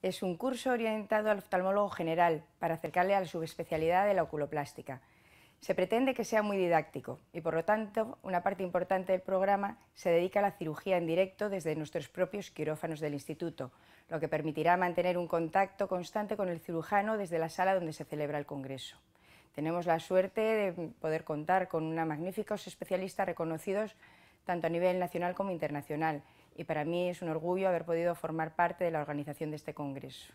Es un curso orientado al oftalmólogo general para acercarle a la subespecialidad de la oculoplástica. Se pretende que sea muy didáctico y, por lo tanto, una parte importante del programa se dedica a la cirugía en directo desde nuestros propios quirófanos del instituto, lo que permitirá mantener un contacto constante con el cirujano desde la sala donde se celebra el congreso. Tenemos la suerte de poder contar con una magníficos especialistas reconocidos tanto a nivel nacional como internacional y para mí es un orgullo haber podido formar parte de la organización de este Congreso.